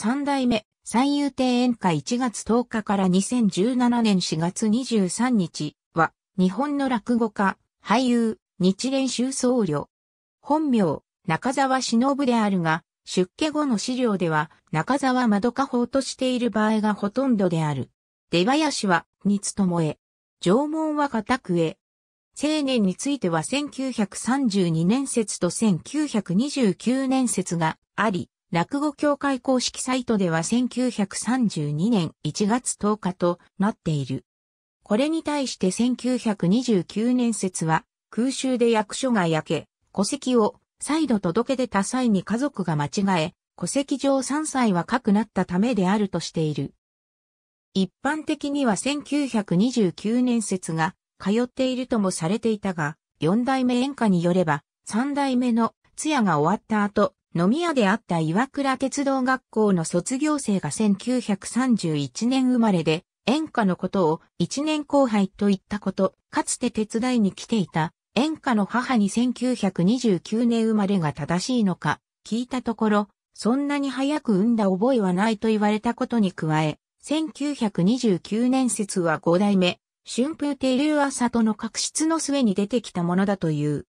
三代目、三遊亭演歌1月10日から2017年4月23日は、日本の落語家、俳優、日蓮宗僧侶。本名、中沢忍であるが、出家後の資料では、中沢窓家法としている場合がほとんどである。出林は、につともえ。縄文は固くえ。青年については1932年説と1929年説があり、落語協会公式サイトでは1932年1月10日となっている。これに対して1929年説は空襲で役所が焼け、戸籍を再度届け出た際に家族が間違え、戸籍上3歳はかくなったためであるとしている。一般的には1929年説が通っているともされていたが、4代目演歌によれば、3代目の通夜が終わった後、飲み屋であった岩倉鉄道学校の卒業生が1931年生まれで、演歌のことを一年後輩と言ったこと、かつて手伝いに来ていた演歌の母に1929年生まれが正しいのか聞いたところ、そんなに早く産んだ覚えはないと言われたことに加え、1929年説は5代目、春風亭流朝里の確執の末に出てきたものだという。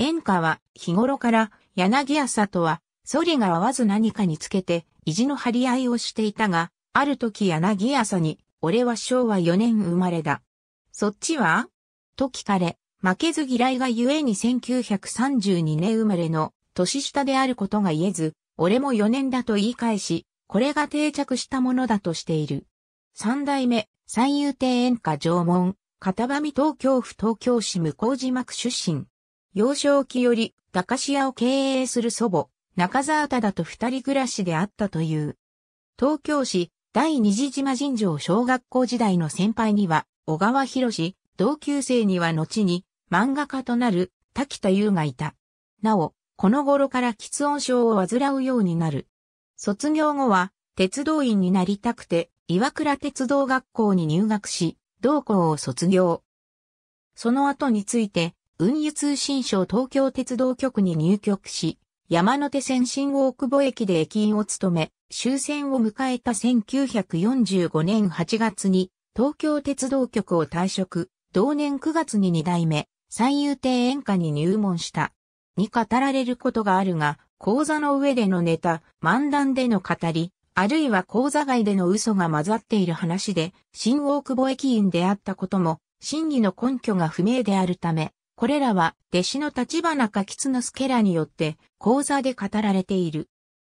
演歌は日頃から柳朝とは、ソリが合わず何かにつけて、意地の張り合いをしていたが、ある時柳朝に、俺は昭和4年生まれだ。そっちはと聞かれ、負けず嫌いがゆえに1932年生まれの年下であることが言えず、俺も4年だと言い返し、これが定着したものだとしている。三代目、三遊亭演歌縄文、片上東京府東京市向島区出身。幼少期より駄菓子屋を経営する祖母、中沢忠と二人暮らしであったという。東京市第二次島尋常小学校時代の先輩には、小川博士、同級生には後に漫画家となる滝田優がいた。なお、この頃から喫音症を患うようになる。卒業後は、鉄道員になりたくて、岩倉鉄道学校に入学し、同校を卒業。その後について、運輸通信省東京鉄道局に入局し、山手線新大久保駅で駅員を務め、終戦を迎えた1945年8月に東京鉄道局を退職、同年9月に2代目、三遊亭演歌に入門した。に語られることがあるが、講座の上でのネタ、漫談での語り、あるいは講座外での嘘が混ざっている話で、新大久保駅員であったことも、真偽の根拠が不明であるため、これらは弟子の立花柿津助らによって講座で語られている。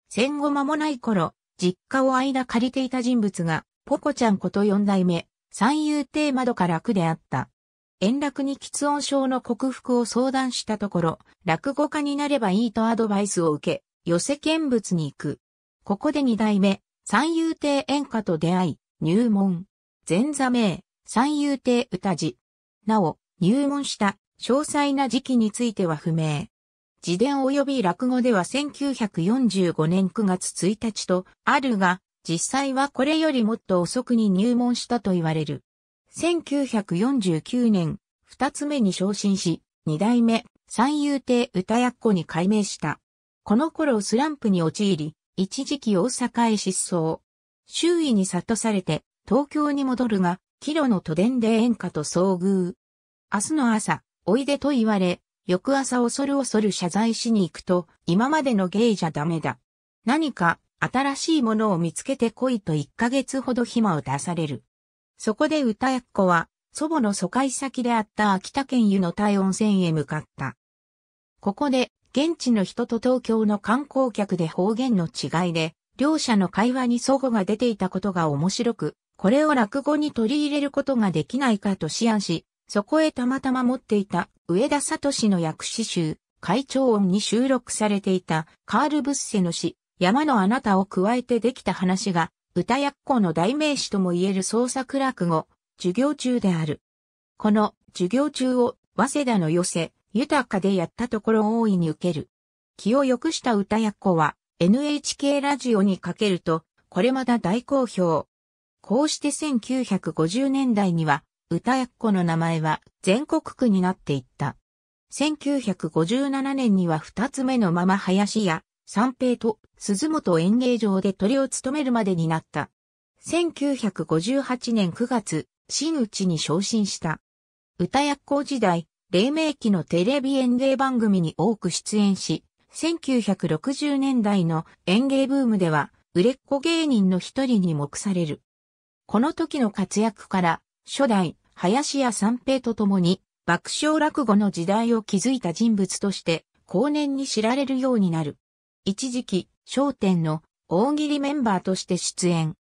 戦後間もない頃、実家を間借りていた人物が、ポコちゃんこと四代目、三遊亭窓から楽であった。円楽に喫音症の克服を相談したところ、落語家になればいいとアドバイスを受け、寄せ見物に行く。ここで二代目、三遊亭演歌と出会い、入門。前座名、三遊亭歌字。なお、入門した詳細な時期については不明。自伝及び落語では1945年9月1日とあるが、実際はこれよりもっと遅くに入門したと言われる。1949年、二つ目に昇進し、二代目、三遊亭歌やっ子に改名した。この頃スランプに陥り、一時期大阪へ失踪。周囲に悟されて、東京に戻るが、帰路の都電で演歌と遭遇。明日の朝、おいでと言われ、翌朝恐る恐る謝罪しに行くと、今までの芸じゃダメだ。何か新しいものを見つけて来いと一ヶ月ほど暇を出される。そこで歌やっ子は、祖母の疎開先であった秋田県湯の体温泉へ向かった。ここで、現地の人と東京の観光客で方言の違いで、両者の会話に祖母が出ていたことが面白く、これを落語に取り入れることができないかと思案し、そこへたまたま持っていた上田聡の訳詩集、会長音に収録されていたカール・ブッセの詩、山のあなたを加えてできた話が、歌やっの代名詞とも言える創作落語、授業中である。この授業中を早稲田の寄せ、豊かでやったところ大いに受ける。気を良くした歌やっは NHK ラジオにかけると、これまた大好評。こうして1950年代には歌やっ子の名前は全国区になっていった。1957年には二つ目のまま林家、三平と鈴本演芸場で鳥を務めるまでになった。1958年9月、新内に昇進した。歌やっ子時代、黎明期のテレビ演芸番組に多く出演し、1960年代の演芸ブームでは、売れっ子芸人の一人に目される。この時の活躍から、初代、林家三平と共に、爆笑落語の時代を築いた人物として、後年に知られるようになる。一時期、商点の大喜利メンバーとして出演。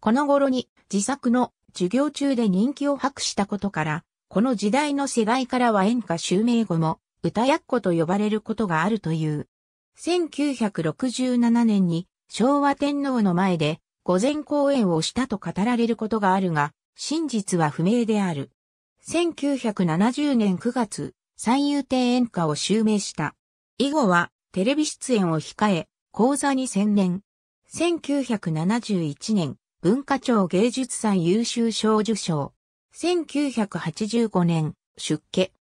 この頃に自作の授業中で人気を博したことから、この時代の世代からは演歌襲名後も歌やっ子と呼ばれることがあるという。1967年に昭和天皇の前で午前公演をしたと語られることがあるが、真実は不明である。1970年9月、三遊亭演歌を襲名した。以後は、テレビ出演を控え、講座に専念。1971年、文化庁芸術祭優秀賞受賞。1985年、出家。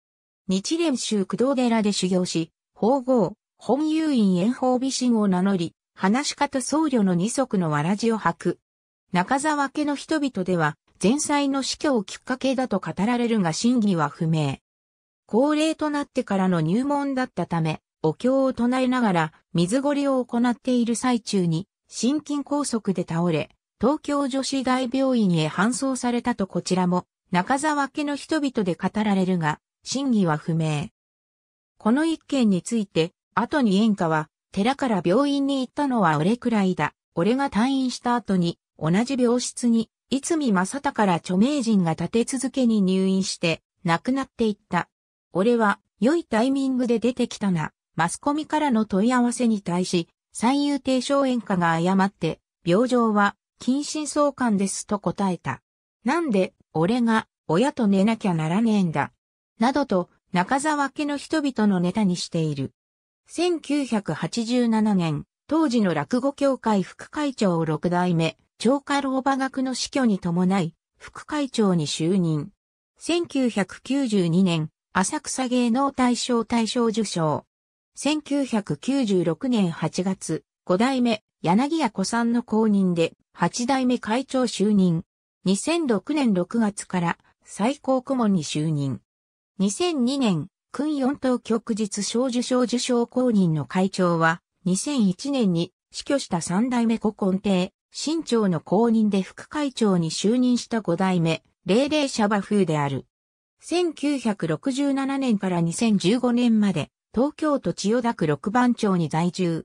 日蓮宗工藤寺で修行し、法号、本遊院炎法美神を名乗り、話し方僧侶の二足のわらじを履く。中沢家の人々では、前妻の死去をきっかけだと語られるが真偽は不明。高齢となってからの入門だったため、お経を唱えながら水掘りを行っている最中に心筋梗塞で倒れ、東京女子大病院へ搬送されたとこちらも中沢家の人々で語られるが、真偽は不明。この一件について、後に演歌は、寺から病院に行ったのは俺くらいだ。俺が退院した後に、同じ病室にいつみたから著名人が立て続けに入院して亡くなっていった。俺は良いタイミングで出てきたな。マスコミからの問い合わせに対し、三遊亭小園家が誤って、病状は近親相関ですと答えた。なんで俺が親と寝なきゃならねえんだ。などと中沢家の人々のネタにしている。1987年、当時の落語協会副会長を六代目、長家老馬学の死去に伴い、副会長に就任。1992年、浅草芸能大賞大賞受賞。1996年8月、5代目、柳谷子さんの公認で、8代目会長就任。2006年6月から最高顧問に就任。2002年、訓四等旭日賞受賞受賞公認の会長は、2001年に死去した三代目古今亭、新庁の公認で副会長に就任した5代目、霊霊者馬風である。1967年から2015年まで、東京都千代田区六番町に在住。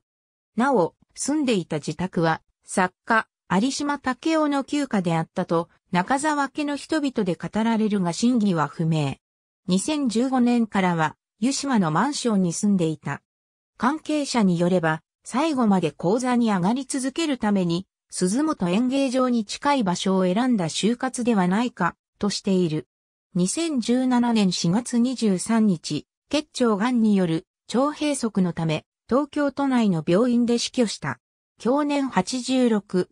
なお、住んでいた自宅は、作家、有島武雄の旧家であったと、中沢家の人々で語られるが真偽は不明。2015年からは、湯島のマンションに住んでいた。関係者によれば、最後まで講座に上がり続けるために、鈴本演芸場に近い場所を選んだ就活ではないか、としている。2017年4月23日、結腸癌による腸閉塞のため、東京都内の病院で死去した。去年86。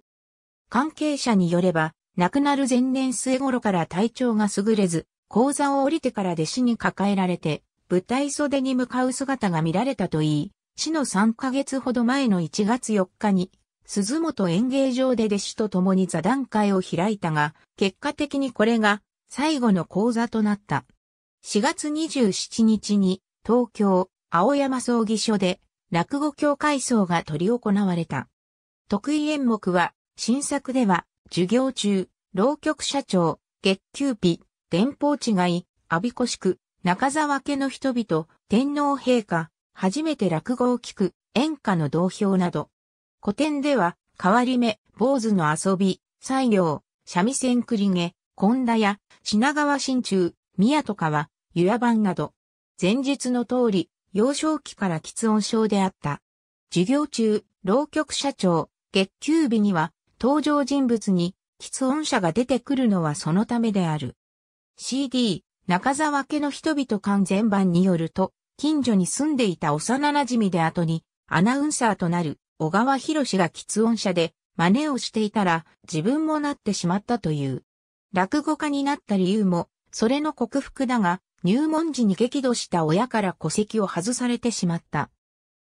関係者によれば、亡くなる前年末頃から体調が優れず、講座を降りてから弟子に抱えられて、舞台袖に向かう姿が見られたといい、死の3ヶ月ほど前の1月4日に、鈴本演芸場で弟子と共に座談会を開いたが、結果的にこれが最後の講座となった。4月27日に東京青山葬儀所で落語協会葬が取り行われた。得意演目は新作では授業中、浪曲社長、月給日、伝報違い、阿鼻子宿、中沢家の人々、天皇陛下、初めて落語を聞く、演歌の同票など、古典では、変わり目、坊主の遊び、西行、三味線栗毛、今田や、品川新中、宮とかは、湯屋版など、前述の通り、幼少期から喫音症であった。授業中、浪曲社長、月給日には、登場人物に、喫音者が出てくるのはそのためである。CD、中沢家の人々完全版によると、近所に住んでいた幼馴染で後に、アナウンサーとなる小川博士が喫音者で、真似をしていたら、自分もなってしまったという。落語家になった理由も、それの克服だが、入門時に激怒した親から戸籍を外されてしまった。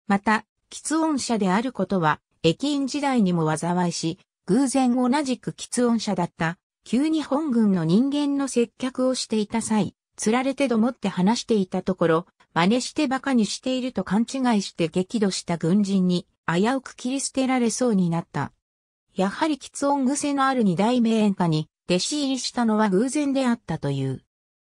また、喫音者であることは、駅員時代にも災いし、偶然同じく喫音者だった、急に本軍の人間の接客をしていた際、釣られてどもって話していたところ、真似して馬鹿にしていると勘違いして激怒した軍人に、危うく切り捨てられそうになった。やはり喫音癖のある二代目演歌に弟子入りしたのは偶然であったという。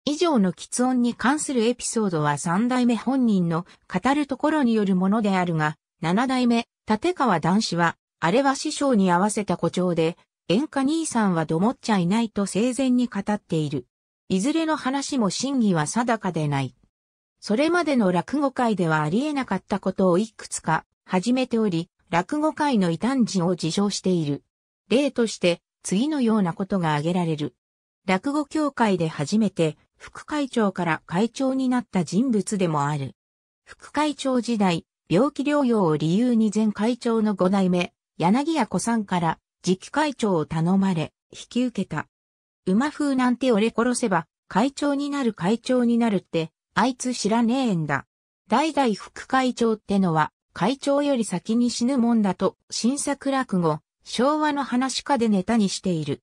以上の喫音に関するエピソードは三代目本人の語るところによるものであるが、七代目、立川男子は、あれは師匠に合わせた誇張で、演歌兄さんはどもっちゃいないと生前に語っている。いずれの話も真偽は定かでない。それまでの落語界ではありえなかったことをいくつか始めており、落語界の異端児を自称している。例として、次のようなことが挙げられる。落語協会で初めて、副会長から会長になった人物でもある。副会長時代、病気療養を理由に前会長の五代目、柳谷子さんから、次期会長を頼まれ、引き受けた。馬風なんて俺殺せば、会長になる会長になるって、あいつ知らねえんだ。代々副会長ってのは、会長より先に死ぬもんだと、新作落語、昭和の話家でネタにしている。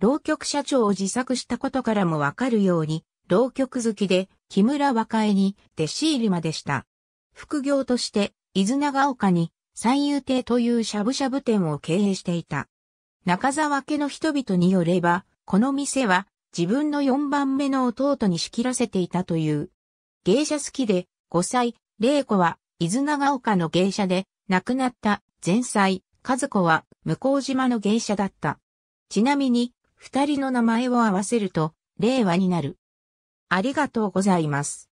浪曲社長を自作したことからもわかるように、浪曲好きで、木村若江に弟子入りまでした。副業として、伊豆長岡に、三遊亭というしゃぶしゃぶ店を経営していた。中沢家の人々によれば、この店は自分の四番目の弟に仕切らせていたという。芸者好きで、五歳、玲子は伊豆長岡の芸者で、亡くなった前妻、和子は向島の芸者だった。ちなみに、二人の名前を合わせると、令和になる。ありがとうございます。